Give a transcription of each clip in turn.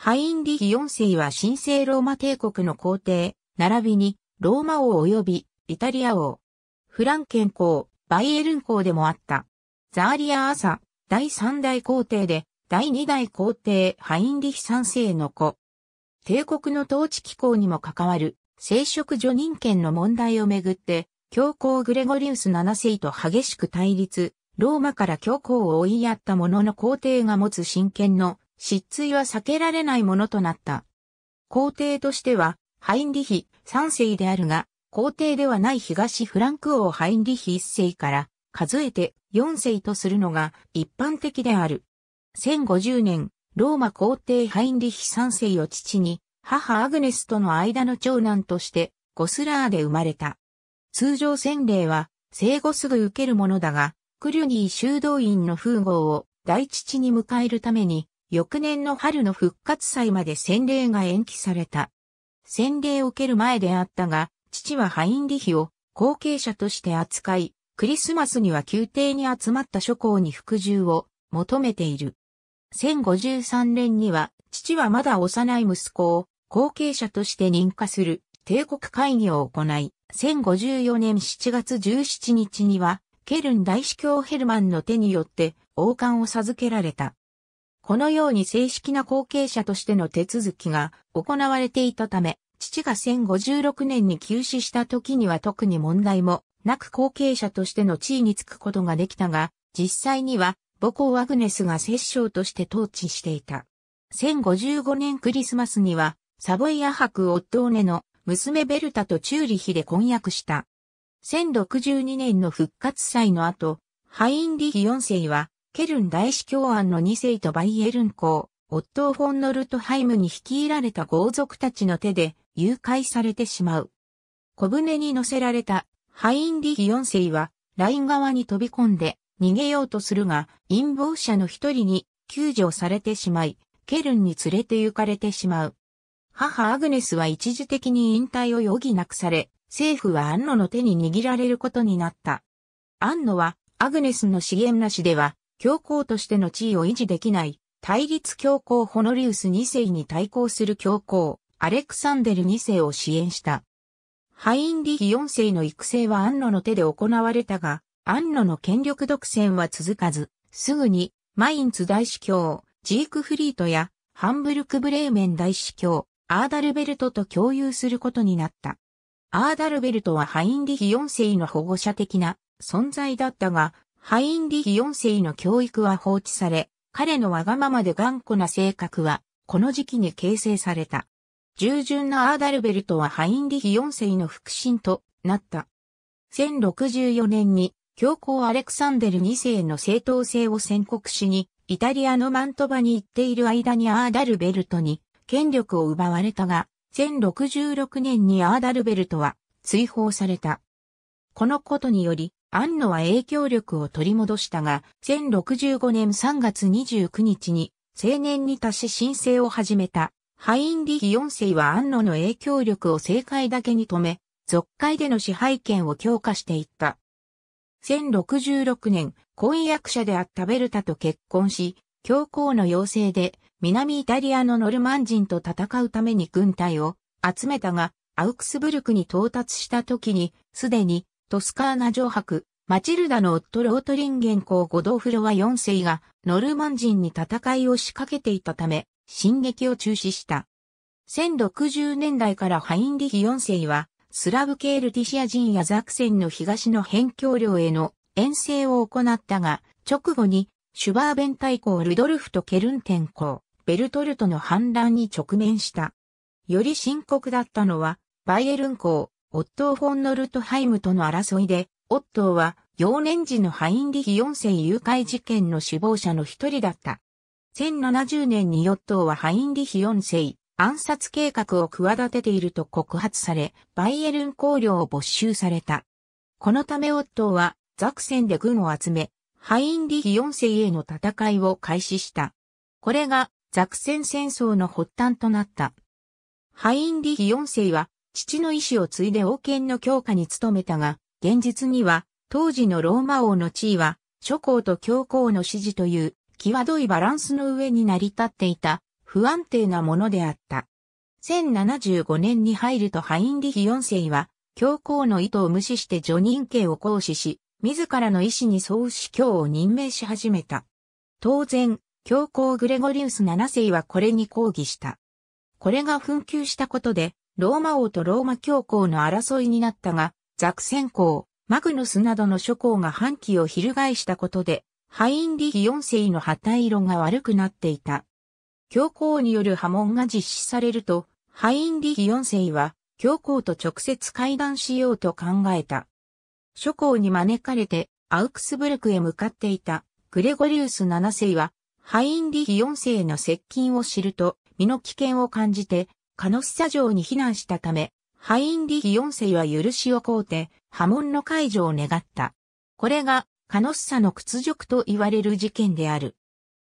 ハインリヒ4世は神聖ローマ帝国の皇帝、並びにローマ王及びイタリア王、フランケン公、バイエルン公でもあった。ザーリア朝、第3代皇帝で、第2代皇帝ハインリヒ3世の子。帝国の統治機構にも関わる、聖職除任権の問題をめぐって、教皇グレゴリウス7世と激しく対立、ローマから教皇を追いやったものの皇帝が持つ神権の失墜は避けられないものとなった。皇帝としては、ハインリヒ3世であるが、皇帝ではない東フランク王ハインリヒ1世から数えて4世とするのが一般的である。1050年、ローマ皇帝ハインリヒ3世を父に、母アグネスとの間の長男として、ゴスラーで生まれた。通常洗礼は、生後すぐ受けるものだが、クリュニー修道院の風号を大父に迎えるために、翌年の春の復活祭まで洗礼が延期された。洗礼を受ける前であったが、父はハインリヒを後継者として扱い、クリスマスには宮廷に集まった諸侯に服従を求めている。1053年には、父はまだ幼い息子を後継者として認可する帝国会議を行い、1054年7月17日には、ケルン大司教ヘルマンの手によって王冠を授けられた。このように正式な後継者としての手続きが行われていたため、父が1056年に急死した時には特に問題もなく後継者としての地位につくことができたが、実際には母校アグネスが摂政として統治していた。1055年クリスマスには、サボイア博オッーネの娘ベルタとチューリヒで婚約した。1062年の復活祭の後、ハインリヒ4世はケルン大司教案の2世とバイエルン公、オットー・フォン・ノルトハイムに率いられた豪族たちの手で誘拐されてしまう。小舟に乗せられたハインリヒ4世はライン側に飛び込んで逃げようとするが陰謀者の一人に救助されてしまい、ケルンに連れて行かれてしまう。母アグネスは一時的に引退を余儀なくされ、政府はアンノの手に握られることになった。アンノはアグネスの資源なしでは教皇としての地位を維持できない対立教皇ホノリウス2世に対抗する教皇アレクサンデル2世を支援した。ハインリヒ4世の育成はアンノの手で行われたが、アンノの権力独占は続かず、すぐにマインツ大司教、ジークフリートやハンブルク・ブレーメン大司教、アーダルベルトと共有することになった。アーダルベルトはハインリヒ4世の保護者的な存在だったが、ハインリヒ4世の教育は放置され、彼のわがままで頑固な性格は、この時期に形成された。従順なアーダルベルトはハインリヒ4世の腹心となった。1064年に、教皇アレクサンデル2世の正当性を宣告しに、イタリアのマントバに行っている間にアーダルベルトに権力を奪われたが、1066年にアーダルベルトは追放された。このことにより、アンノは影響力を取り戻したが、1065年3月29日に青年に達し申請を始めた。ハインリヒ4世はアンノの影響力を政界だけに止め、俗界での支配権を強化していった。1066年、婚約者であったベルタと結婚し、教皇の要請で南イタリアのノルマン人と戦うために軍隊を集めたが、アウクスブルクに到達した時に、すでにトスカーナ城白、マチルダの夫ロートリンゲン公ゴドフロア4世がノルマン人に戦いを仕掛けていたため、進撃を中止した。1060年代からハインリヒ4世は、スラブ系ルティシア人やザクセンの東の辺境領への遠征を行ったが、直後にシュバーベン大公ルドルフとケルン天公、ベルトルトの反乱に直面した。より深刻だったのは、バイエルン公、オットー・フォン・ノルトハイムとの争いで、オットーは幼年時のハインリヒ四世誘拐事件の首謀者の一人だった。1070年にオットーはハインリヒ四世暗殺計画を企てていると告発され、バイエルン公領を没収された。このためオットーはザクセンで軍を集め、ハインリヒ四世への戦いを開始した。これがザクセン戦争の発端となった。ハインリヒ四世は父の意志を継いで王権の強化に努めたが、現実には、当時のローマ王の地位は、諸侯と教皇の支持という、際どいバランスの上に成り立っていた、不安定なものであった。1075年に入るとハインリヒ4世は、教皇の意図を無視して助任刑を行使し、自らの意思に総司教を任命し始めた。当然、教皇グレゴリウス7世はこれに抗議した。これが紛糾したことで、ローマ王とローマ教皇の争いになったが、ザクセン公、マグヌスなどの諸公が反旗を翻したことで、ハインリヒ4世の旗色が悪くなっていた。教皇による波紋が実施されると、ハインリヒ4世は、教皇と直接会談しようと考えた。諸公に招かれて、アウクスブルクへ向かっていた、グレゴリウス7世は、ハインリヒ4世の接近を知ると、身の危険を感じて、カノッサ城に避難したため、ハインリヒ4世は許しを請うて、波紋の解除を願った。これが、カノッサの屈辱と言われる事件である。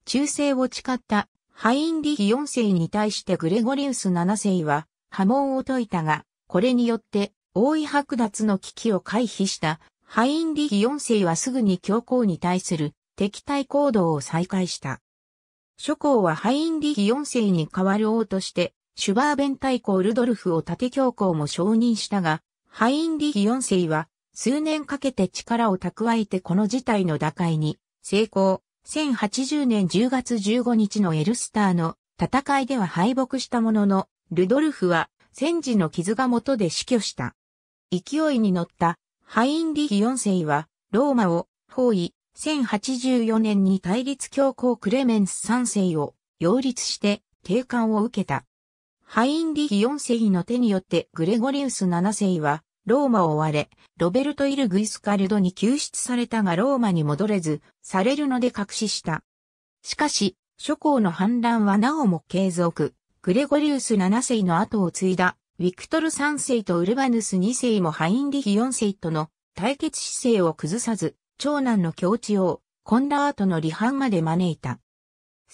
忠誠を誓ったハインリヒ4世に対してグレゴリウス7世は波紋を解いたが、これによって王位剥奪の危機を回避したハインリヒ4世はすぐに教皇に対する敵対行動を再開した。諸侯はハインリヒ4世に代わる王としてシュバーベン大公ルドルフを縦教皇も承認したが、ハインリヒ4世は数年かけて力を蓄えてこの事態の打開に成功。1080年10月15日のエルスターの戦いでは敗北したものの、ルドルフは戦時の傷が元で死去した。勢いに乗ったハインリヒ4世はローマを包囲。1084年に対立教皇クレメンス3世を擁立して定冠を受けた。ハインリヒ4世の手によってグレゴリウス7世は、ローマを追われ、ロベルト・イルグイスカルドに救出されたがローマに戻れず、されるので隠しした。しかし、諸侯の反乱はなおも継続。グレゴリウス7世の後を継いだ、ウィクトル3世とウルバヌス2世もハインリヒ4世との対決姿勢を崩さず、長男の境地を、コンラートの離反まで招いた。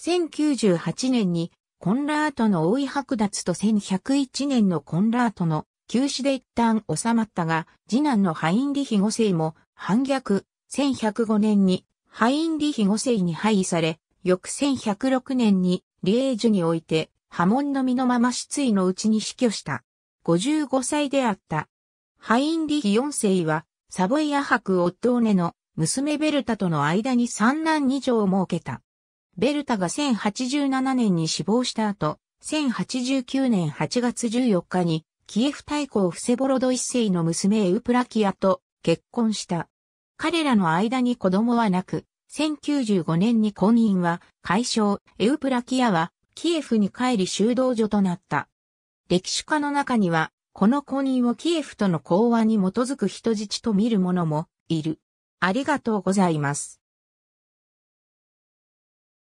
1098年にコンラートの大井剥奪と1101年のコンラートの休止で一旦収まったが、次男のハインリヒ5世も反逆、1105年にハインリヒ5世に廃位され、翌1106年にリエージュにおいて波紋の身のまま失意のうちに死去した。55歳であった。ハインリヒ4世は、サボイア博オットーネの娘ベルタとの間に三男二女を設けた。ベルタが1087年に死亡した後、1089年8月14日に、キエフ大公フセボロド一世の娘エウプラキアと結婚した。彼らの間に子供はなく、1095年に婚姻は解消、エウプラキアはキエフに帰り修道所となった。歴史家の中には、この婚姻をキエフとの講和に基づく人質と見る者もいる。ありがとうございます。